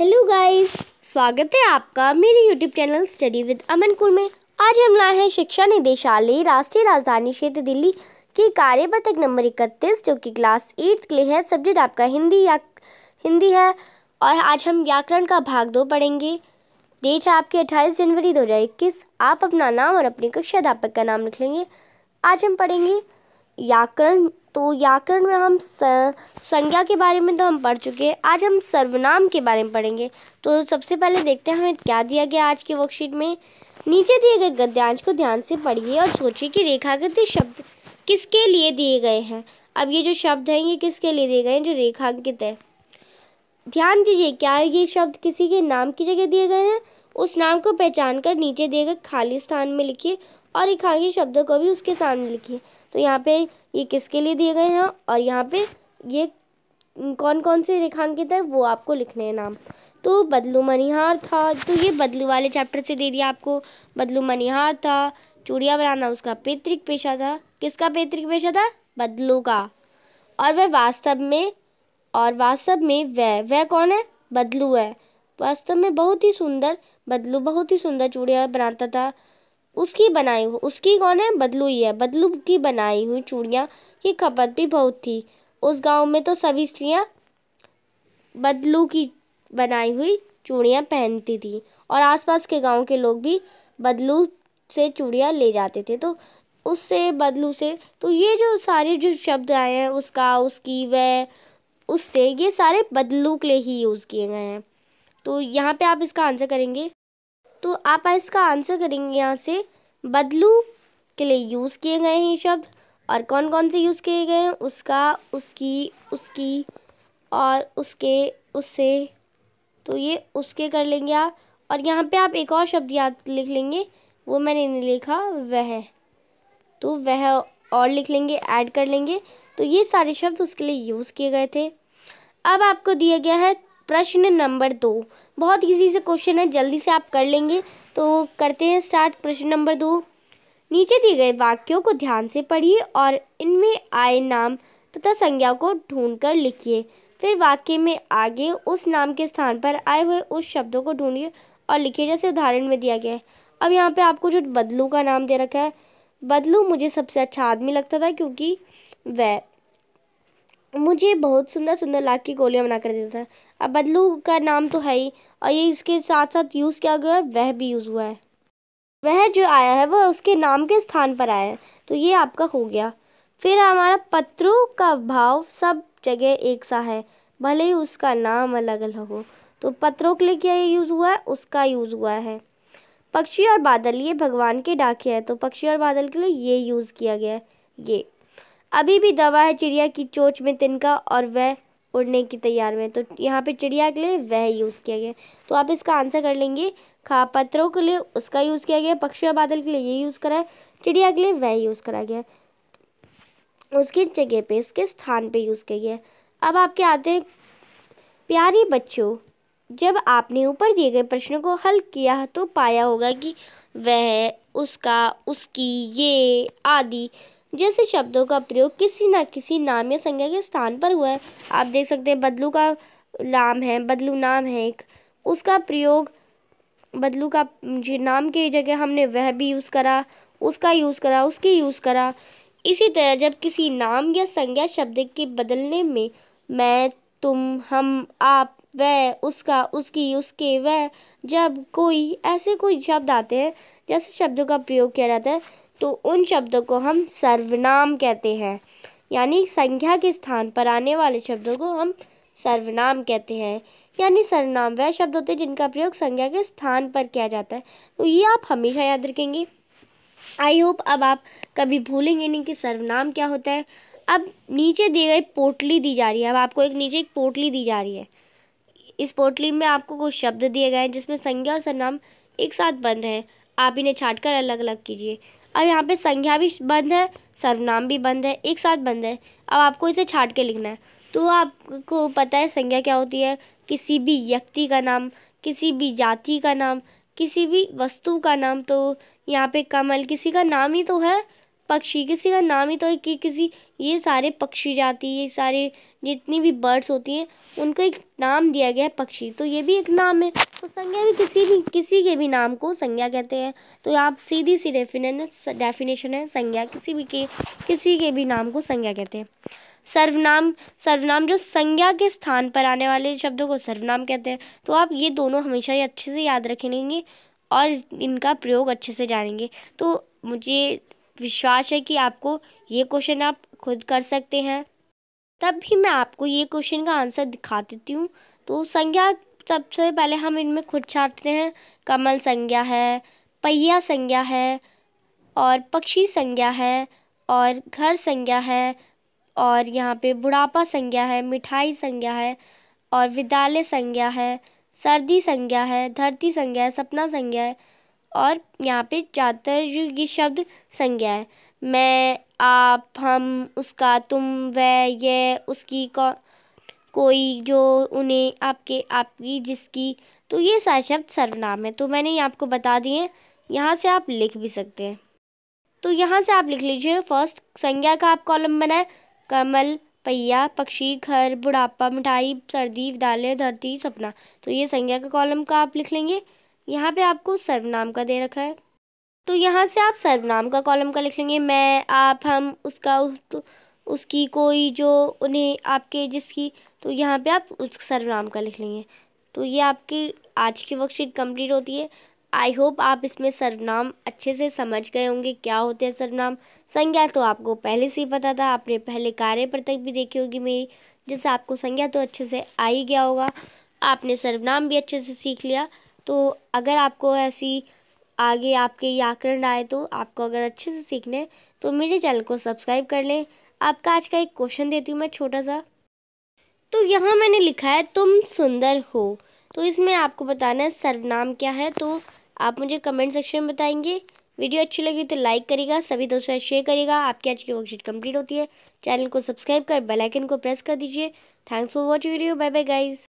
hello guys स्वागत है आपका मेरे YouTube channel study with Aman कुल में आज हम लाए हैं शिक्षा निदेशालय राष्ट्रीय राजधानी क्षेत्र दिल्ली के कार्य पत्रक नंबर इकतीस जो कि क्लास एट्थ के लिए है सब्जेक्ट आपका हिंदी या हिंदी है और आज हम व्याकरण का भाग दो पढ़ेंगे डेट है आपकी अट्ठाईस जनवरी दो आप अपना नाम और अपनी कक्षा अध्यापक का नाम लिख लेंगे आज हम पढ़ेंगे व्याकरण तो व्याकरण में हम संज्ञा के बारे में तो हम पढ़ चुके हैं आज हम सर्वनाम के बारे में पढ़ेंगे तो सबसे पहले देखते हैं हमें क्या दिया गया आज की वर्कशीट में नीचे दिए गए गद्यांश को ध्यान से पढ़िए और सोचिए कि रेखाकृत शब्द किसके लिए दिए गए हैं अब ये जो शब्द हैं ये किसके लिए दिए गए हैं जो रेखांकित है ध्यान दीजिए क्या ये शब्द किसी के नाम की जगह दिए गए हैं उस नाम को पहचान कर नीचे दिए गए खाली स्थान में लिखिए और इखागी शब्द को भी उसके सामने लिखिए तो यहाँ पे ये किसके लिए दिए गए हैं और यहाँ पे ये कौन कौन से रेखांकित है वो आपको लिखने हैं नाम तो बदलू मनिहार था तो ये बदलू वाले चैप्टर से दे दिया आपको बदलू मनिहार था चूड़िया बनाना उसका पैतृक पेशा था किसका पैतृक पेशा था बदलू का और वह वास्तव में और वास्तव में वह वह कौन है बदलू है वास्तव में बहुत ही सुंदर बदलू बहुत ही सुंदर चूड़िया बनाता था उसकी बनाई हुई उसकी कौन है बदलू ही है बदलू की बनाई हुई चूड़ियाँ की खपत भी बहुत थी उस गांव में तो सभी स्त्रियाँ बदलू की बनाई हुई चूड़ियाँ पहनती थी और आसपास के गांव के लोग भी बदलू से चूड़ियाँ ले जाते थे तो उससे बदलू से तो ये जो सारे जो शब्द आए हैं उसका उसकी वह उससे ये सारे बदलू के लिए ही यूज़ किए गए हैं तो यहाँ पे आप इसका आंसर करेंगे तो आप इसका आंसर करेंगे यहाँ से बदलू के लिए यूज़ किए गए हैं ये शब्द और कौन कौन से यूज़ किए गए हैं उसका उसकी उसकी और उसके उससे तो ये उसके कर लेंगे आप और यहाँ पे आप एक और शब्द याद लिख लेंगे वो मैंने नहीं लिखा वह तो वह और लिख लेंगे ऐड कर लेंगे तो ये सारे शब्द उसके लिए यूज़ किए गए थे अब आपको दिया गया है प्रश्न नंबर दो बहुत इजी से क्वेश्चन है जल्दी से आप कर लेंगे तो करते हैं स्टार्ट प्रश्न नंबर दो नीचे दिए गए वाक्यों को ध्यान से पढ़िए और इनमें आए नाम तथा संज्ञा को ढूंढकर लिखिए फिर वाक्य में आगे उस नाम के स्थान पर आए हुए उस शब्दों को ढूंढिए और लिखिए जैसे उदाहरण में दिया गया है अब यहाँ पे आपको जो बदलू का नाम दे रखा है बदलू मुझे सबसे अच्छा आदमी लगता था क्योंकि वह मुझे बहुत सुंदर सुंदर लाख की गोलियां बना कर देता था अब बदलू का नाम तो है ही और ये इसके साथ साथ यूज़ किया गया है वह भी यूज़ हुआ है वह जो आया है वह उसके नाम के स्थान पर आया है तो ये आपका हो गया फिर हमारा पत्रु का भाव सब जगह एक सा है भले ही उसका नाम अलग अलग हो तो पत्रों के लिए क्या यूज़ हुआ है उसका यूज़ हुआ है पक्षी और बादल ये भगवान के डाके हैं तो पक्षी और बादल के लिए ये यूज़ किया गया है ये अभी भी दवा है चिड़िया की चोच में तिनका और वह उड़ने की तैयार में तो यहाँ पे चिड़िया के लिए वह यूज़ किया गया तो आप इसका आंसर कर लेंगे खा पत्रों के लिए उसका यूज़ किया गया पक्षी बादल के लिए ये यूज़ करा है चिड़िया के लिए वह यूज़ करा गया उसकी जगह पे इसके स्थान पे यूज़ किया गया अब आपके आते हैं प्यारे बच्चों जब आपने ऊपर दिए गए प्रश्नों को हल किया तो पाया होगा कि वह उसका उसकी ये आदि जैसे शब्दों का प्रयोग किसी न किसी नाम या संज्ञा के स्थान पर हुआ है आप देख सकते हैं बदलू का नाम है बदलू नाम है एक उसका प्रयोग बदलू का नाम की जगह हमने वह भी यूज़ करा उसका यूज़ करा उसकी यूज़ करा इसी तरह जब किसी नाम या संज्ञा शब्द के बदलने में मैं तुम हम आप वह उसका उसकी उसके वह जब कोई ऐसे कोई शब्द आते हैं जैसे शब्दों का प्रयोग किया जाता है तो उन शब्दों को हम सर्वनाम कहते हैं यानी संख्या के स्थान पर आने वाले शब्दों को हम सर्वनाम कहते हैं यानी सर्वनाम वह शब्द होते हैं जिनका प्रयोग संज्ञा के स्थान पर किया जाता है तो ये आप हमेशा याद रखेंगे आई होप अब आप कभी भूलेंगे नहीं कि सर्वनाम क्या होता है अब नीचे दिए गए पोटली दी जा रही है अब आपको एक नीचे एक पोटली दी जा रही है इस पोटली में आपको कुछ शब्द दिए गए हैं जिसमें संज्ञा और सरनाम एक साथ बंद हैं आप इन्हें छाट कर अलग अलग कीजिए अब यहाँ पे संज्ञा भी बंद है सर्वनाम भी बंद है एक साथ बंद है अब आपको इसे छाट के लिखना है तो आपको पता है संज्ञा क्या होती है किसी भी व्यक्ति का नाम किसी भी जाति का नाम किसी भी वस्तु का नाम तो यहाँ पे कमल किसी का नाम ही तो है पक्षी किसी का नाम ही तो है कि किसी ये सारे पक्षी जाती ये सारे जितनी भी बर्ड्स होती हैं उनको एक नाम दिया गया है पक्षी तो ये भी एक नाम है तो संज्ञा भी किसी भी किसी के भी नाम को संज्ञा कहते हैं तो आप सीधी सी डेफिनेशन डेफिनेशन है संज्ञा किसी भी के किसी के भी नाम को संज्ञा कहते हैं सर्वनाम सर्वनाम जो संज्ञा के स्थान पर आने वाले शब्दों को सर्वनाम कहते हैं तो आप ये दोनों हमेशा ही अच्छे से याद रखेंगे और इनका प्रयोग अच्छे से जानेंगे तो मुझे विश्वास है कि आपको ये क्वेश्चन आप खुद कर सकते हैं तब भी मैं आपको ये क्वेश्चन का आंसर दिखा देती हूँ तो संज्ञा सबसे पहले हम इनमें खुद छाटते हैं कमल संज्ञा है पहिया संज्ञा है और पक्षी संज्ञा है और घर संज्ञा है और यहाँ पे बुढ़ापा संज्ञा है मिठाई संज्ञा है और विद्यालय संज्ञा है सर्दी संज्ञा है धरती संज्ञा है सपना संज्ञा है और यहाँ पे ज़्यादातर ये शब्द संज्ञा है मैं आप हम उसका तुम वह यह उसकी कौ कोई जो उन्हें आपके आपकी जिसकी तो ये सारे शब्द सर्वनाम है तो मैंने ये आपको बता दिए हैं यहाँ से आप लिख भी सकते हैं तो यहाँ से आप लिख लीजिए फर्स्ट संज्ञा का आप कॉलम बनाए कमल पहिया पक्षी घर बुढ़ापा मिठाई सर्दी विद्यालय धरती सपना तो ये संज्ञा का कॉलम का आप लिख लेंगे यहाँ पे आपको सर्वनाम का दे रखा है तो यहाँ से आप सर्वनाम का कॉलम का लिख लेंगे मैं आप हम उसका उस, तो उसकी कोई जो उन्हें आपके जिसकी तो यहाँ पे आप उस सर्वनाम का लिख लेंगे तो ये आपकी आज की वर्कशीट कंप्लीट होती है आई होप आप इसमें सर्वनाम अच्छे से समझ गए होंगे क्या होते हैं सर्वनाम संज्ञा तो आपको पहले से ही पता था आपने पहले कार्य पर तक भी देखी होगी मेरी जिससे आपको संज्ञा तो अच्छे से आ ही गया होगा आपने सर्वनाम भी अच्छे से सीख लिया तो अगर आपको ऐसी आगे आपके व्याकरण आए तो आपको अगर अच्छे से सीखने तो मेरे चैनल को सब्सक्राइब कर लें आपका आज का एक क्वेश्चन देती हूँ मैं छोटा सा तो यहाँ मैंने लिखा है तुम सुंदर हो तो इसमें आपको बताना है सर्वनाम क्या है तो आप मुझे कमेंट सेक्शन में बताएंगे वीडियो अच्छी लगी तो लाइक करेगा सभी दोस्तों से शेयर करेगा आपकी आज की वर्कशीट कंप्लीट होती है चैनल को सब्सक्राइब कर बेल आइकन को प्रेस कर दीजिए thanks for watching video bye bye guys